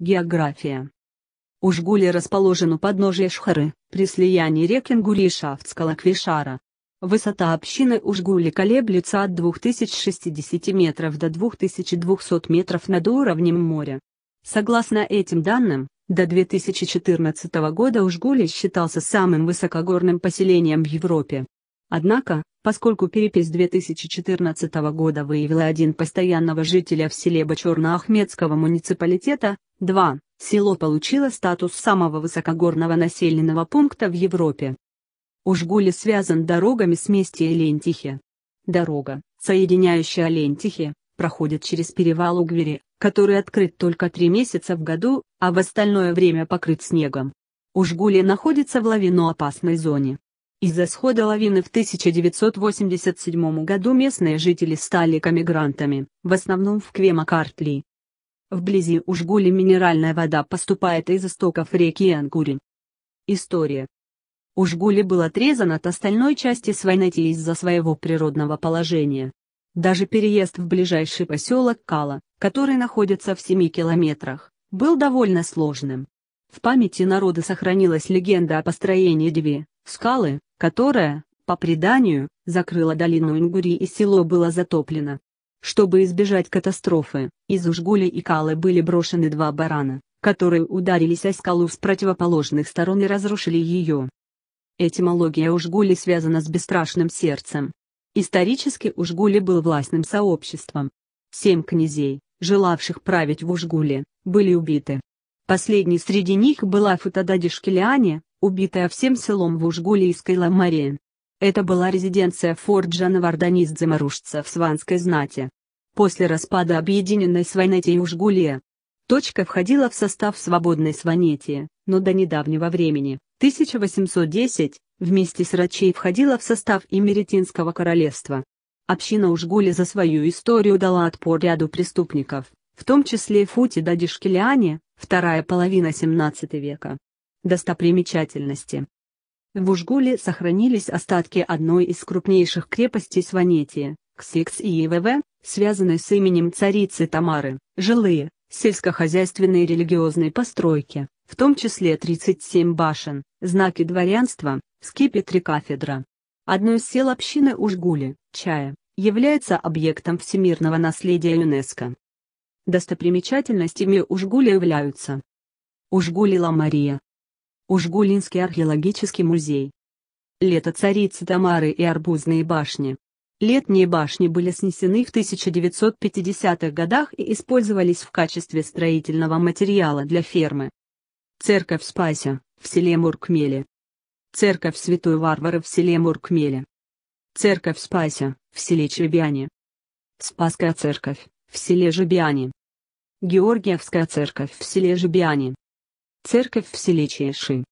География Ужгули расположен у подножия Шхары, при слиянии рек Ингули и Шавцкала-Квишара. Высота общины Ужгули колеблется от 2060 метров до 2200 метров над уровнем моря. Согласно этим данным, до 2014 года Ужгули считался самым высокогорным поселением в Европе. Однако, поскольку перепись 2014 года выявила один постоянного жителя в селе бочорно Ахмедского муниципалитета, 2. Село получило статус самого высокогорного населенного пункта в Европе. Ужгули связан дорогами с Мести и Лентихи. Дорога, соединяющая Лентихи, проходит через перевал Угвери, который открыт только три месяца в году, а в остальное время покрыт снегом. Ужгули находится в лавиноопасной зоне. Из-за схода лавины в 1987 году местные жители стали коммигрантами, в основном в Квемакартли. Вблизи Ужгули минеральная вода поступает из истоков реки Ангурень. История. Ужгули был отрезан от остальной части Свайнати из-за своего природного положения. Даже переезд в ближайший поселок Кала, который находится в 7 километрах, был довольно сложным. В памяти народа сохранилась легенда о построении Деви, скалы, которая, по преданию, закрыла долину Ингури и село было затоплено. Чтобы избежать катастрофы, из Ужгули и Калы были брошены два барана, которые ударились о скалу с противоположных сторон и разрушили ее. Этимология Ужгули связана с бесстрашным сердцем. Исторически Ужгули был властным сообществом. Семь князей, желавших править в Ужгуле, были убиты. Последней среди них была Футададишкеляне, убитая всем селом в Ужгуле из Кайламария. Это была резиденция Форджа Наварданидзе Марушца в Сванской знати. После распада объединенной Сванетии Ужгулия, точка входила в состав свободной Сванетии, но до недавнего времени, 1810, вместе с Рачей входила в состав Имеретинского королевства. Община Ужгули за свою историю дала отпор ряду преступников, в том числе Фути Дадишкеляне, вторая половина 17 века. Достопримечательности в Ужгуле сохранились остатки одной из крупнейших крепостей Сванетии, Ксикс и ИВВ, связанной с именем царицы Тамары, жилые, сельскохозяйственные и религиозные постройки, в том числе 37 башен, знаки дворянства, скипет кафедра. Одно из сел общины Ужгули, Чая, является объектом всемирного наследия ЮНЕСКО. Достопримечательностями Ужгули являются Ужгули Ла Мария, Ужгулинский археологический музей. Лето царицы Тамары и арбузные башни. Летние башни были снесены в 1950-х годах и использовались в качестве строительного материала для фермы. Церковь Спася, в селе Муркмеле. Церковь Святой Варвары в селе Муркмеле. Церковь Спася, в селе Чебяне. Спасская церковь, в селе Жебиане. Георгиевская церковь в селе Жебиане. Церковь в селе Чеши.